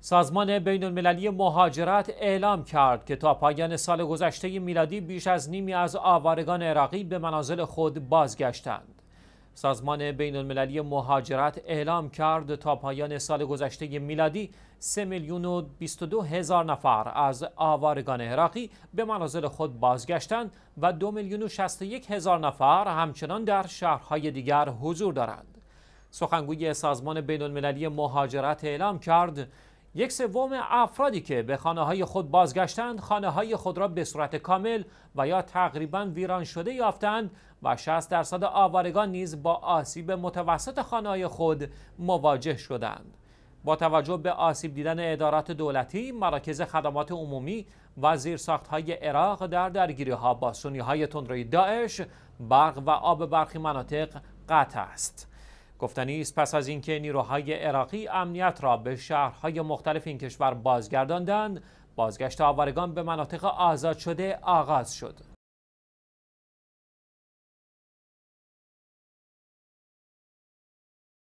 سازمان بین المللی مهاجرت اعلام کرد که تا پایان سال گذشته میلادی بیش از نیمی از آوارگان عراقی به منازل خود بازگشتند. سازمان بین المللی مهاجرت اعلام کرد تا پایان سال گذشته میلادی 3 میلیون و 22 هزار نفر از آوارگان عراقی به منازل خود بازگشتند و 2 میلیون و 61 هزار نفر همچنان در شهرهای دیگر حضور دارند. سخنگوی سازمان بین المللی مهاجرت اعلام کرد یک سوم افرادی که به خانه های خود بازگشتند خانه های خود را به صورت کامل و یا تقریبا ویران شده یافتند و 60 درصد آوارگان نیز با آسیب متوسط خانه های خود مواجه شدند. با توجه به آسیب دیدن ادارات دولتی، مراکز خدمات عمومی و زیرساخت های عراق در درگیری ها با سنی های تندروی داعش، برق و آب برخی مناطق قطع است. گفتنی است پس از اینکه نیروهای عراقی امنیت را به شهرهای مختلف این کشور بازگرداندند بازگشت آوارگان به مناطق آزاد شده آغاز شد